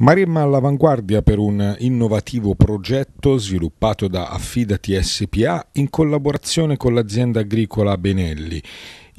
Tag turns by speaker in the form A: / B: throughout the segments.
A: Maremma all'avanguardia per un innovativo progetto sviluppato da Affidati SPA in collaborazione con l'azienda agricola Benelli.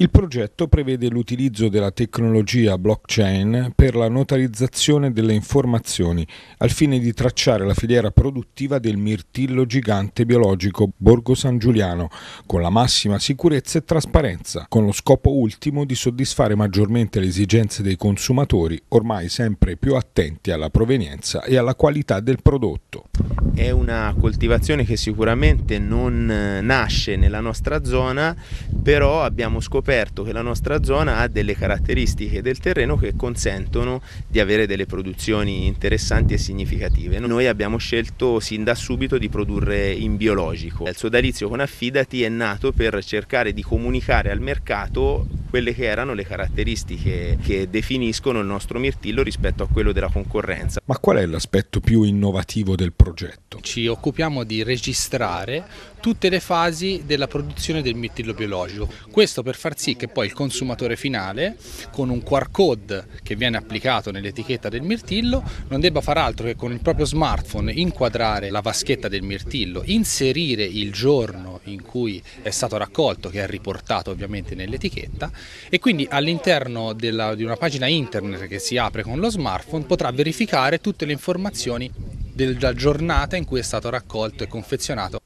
A: Il progetto prevede l'utilizzo della tecnologia blockchain per la notarizzazione delle informazioni al fine di tracciare la filiera produttiva del mirtillo gigante biologico Borgo San Giuliano con la massima sicurezza e trasparenza, con lo scopo ultimo di soddisfare maggiormente le esigenze dei consumatori ormai sempre più attenti alla provenienza e alla qualità del prodotto
B: è una coltivazione che sicuramente non eh, nasce nella nostra zona, però abbiamo scoperto che la nostra zona ha delle caratteristiche del terreno che consentono di avere delle produzioni interessanti e significative. Noi abbiamo scelto sin da subito di produrre in biologico. Il sodalizio con Affidati è nato per cercare di comunicare al mercato quelle che erano le caratteristiche che definiscono il nostro mirtillo rispetto a quello della concorrenza.
A: Ma qual è l'aspetto più innovativo del progetto?
B: Ci occupiamo di registrare
C: tutte le fasi della produzione del mirtillo biologico. Questo per far sì che poi il consumatore finale, con un QR code che viene applicato nell'etichetta del mirtillo, non debba far altro che con il proprio smartphone inquadrare la vaschetta del mirtillo, inserire il giorno in cui è stato raccolto, che è riportato ovviamente nell'etichetta, e quindi all'interno di una pagina internet che si apre con lo smartphone potrà verificare tutte le informazioni della giornata in cui è stato raccolto e confezionato